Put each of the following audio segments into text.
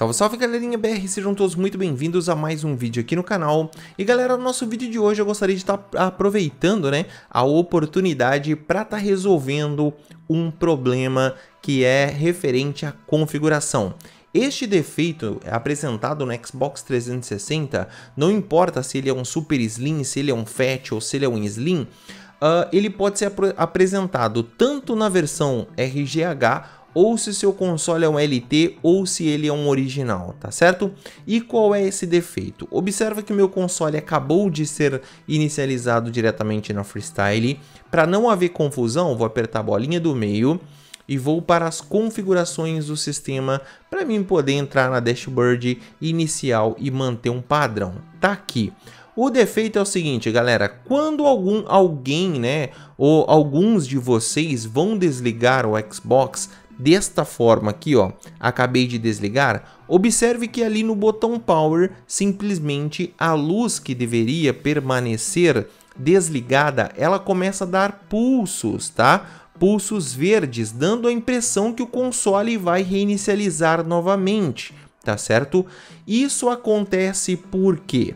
Salve, salve galerinha BR, sejam todos muito bem-vindos a mais um vídeo aqui no canal. E galera, no nosso vídeo de hoje eu gostaria de estar tá aproveitando né, a oportunidade para estar tá resolvendo um problema que é referente à configuração. Este defeito apresentado no Xbox 360, não importa se ele é um Super Slim, se ele é um Fat ou se ele é um Slim, uh, ele pode ser ap apresentado tanto na versão RGH ou se seu console é um LT ou se ele é um original, tá certo? E qual é esse defeito? Observa que meu console acabou de ser inicializado diretamente na Freestyle. Para não haver confusão, vou apertar a bolinha do meio e vou para as configurações do sistema para mim poder entrar na dashboard inicial e manter um padrão. Tá aqui. O defeito é o seguinte, galera, quando algum alguém, né, ou alguns de vocês vão desligar o Xbox, desta forma aqui, ó, acabei de desligar, observe que ali no botão Power, simplesmente a luz que deveria permanecer desligada, ela começa a dar pulsos, tá? Pulsos verdes, dando a impressão que o console vai reinicializar novamente, tá certo? Isso acontece por quê?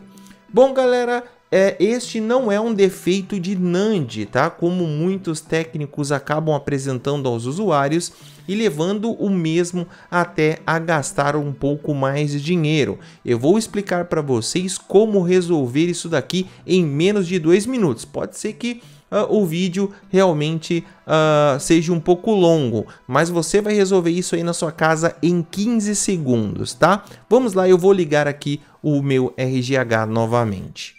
Bom, galera, é, este não é um defeito de NAND, tá? Como muitos técnicos acabam apresentando aos usuários e levando o mesmo até a gastar um pouco mais de dinheiro. Eu vou explicar para vocês como resolver isso daqui em menos de dois minutos. Pode ser que Uh, o vídeo realmente uh, seja um pouco longo, mas você vai resolver isso aí na sua casa em 15 segundos, tá? Vamos lá, eu vou ligar aqui o meu RGH novamente.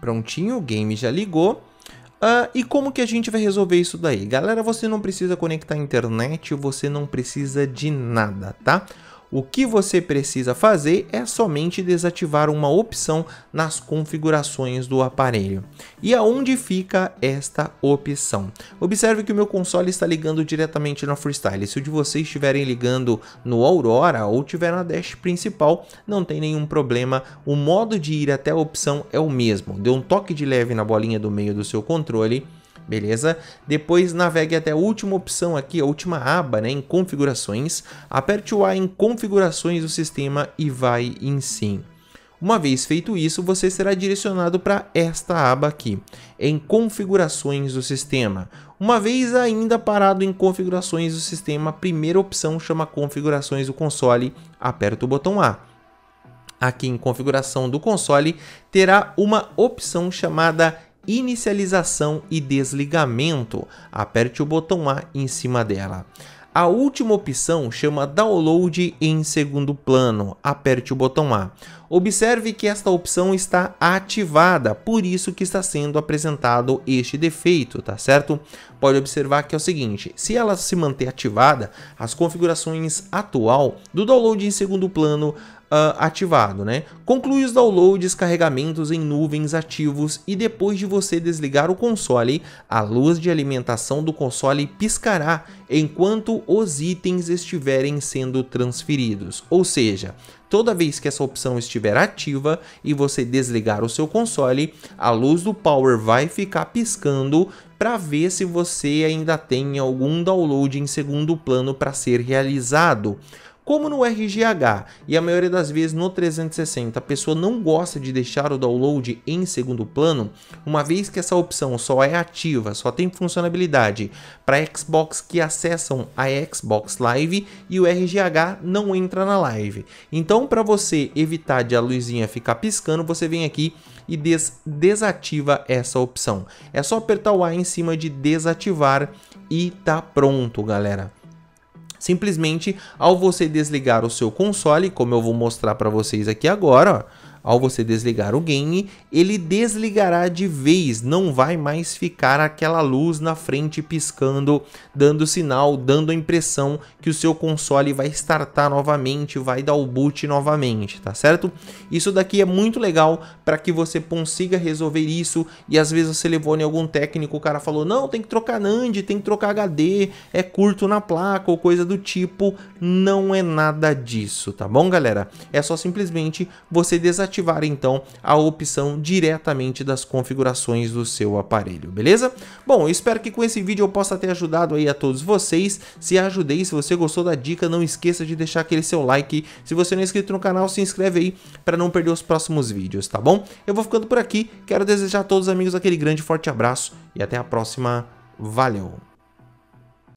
Prontinho, o game já ligou. Uh, e como que a gente vai resolver isso daí? Galera, você não precisa conectar a internet, você não precisa de nada, tá? O que você precisa fazer é somente desativar uma opção nas configurações do aparelho. E aonde fica esta opção? Observe que o meu console está ligando diretamente na Freestyle. Se o de vocês estiverem ligando no Aurora ou tiver na dash principal, não tem nenhum problema. O modo de ir até a opção é o mesmo. Dê um toque de leve na bolinha do meio do seu controle beleza? Depois navegue até a última opção aqui, a última aba, né, em configurações, aperte o A em configurações do sistema e vai em sim. Uma vez feito isso, você será direcionado para esta aba aqui, em configurações do sistema. Uma vez ainda parado em configurações do sistema, a primeira opção chama configurações do console, aperta o botão A. Aqui em configuração do console, terá uma opção chamada inicialização e desligamento. Aperte o botão A em cima dela. A última opção chama Download em segundo plano. Aperte o botão A. Observe que esta opção está ativada, por isso que está sendo apresentado este defeito, tá certo? Pode observar que é o seguinte, se ela se manter ativada, as configurações atual do download em segundo plano Uh, ativado, né? Conclui os downloads, carregamentos em nuvens ativos e depois de você desligar o console, a luz de alimentação do console piscará enquanto os itens estiverem sendo transferidos. Ou seja, Toda vez que essa opção estiver ativa e você desligar o seu console, a luz do power vai ficar piscando para ver se você ainda tem algum download em segundo plano para ser realizado. Como no RGH e a maioria das vezes no 360 a pessoa não gosta de deixar o download em segundo plano, uma vez que essa opção só é ativa, só tem funcionalidade para Xbox que acessam a Xbox Live e o RGH não entra na live. Então, para você evitar de a luzinha ficar piscando, você vem aqui e des desativa essa opção. É só apertar o A em cima de desativar e tá pronto, galera. Simplesmente ao você desligar o seu console, como eu vou mostrar para vocês aqui agora, ó, ao você desligar o game, ele desligará de vez, não vai mais ficar aquela luz na frente piscando, dando sinal, dando a impressão que o seu console vai startar novamente, vai dar o boot novamente, tá certo? Isso daqui é muito legal para que você consiga resolver isso e às vezes você levou em algum técnico, o cara falou: "Não, tem que trocar NAND, tem que trocar HD, é curto na placa ou coisa do tipo". Não é nada disso, tá bom, galera? É só simplesmente você desativar desativar então a opção diretamente das configurações do seu aparelho, beleza? Bom, eu espero que com esse vídeo eu possa ter ajudado aí a todos vocês. Se ajudei, se você gostou da dica, não esqueça de deixar aquele seu like. Se você não é inscrito no canal, se inscreve aí para não perder os próximos vídeos, tá bom? Eu vou ficando por aqui. Quero desejar a todos os amigos aquele grande forte abraço e até a próxima. Valeu!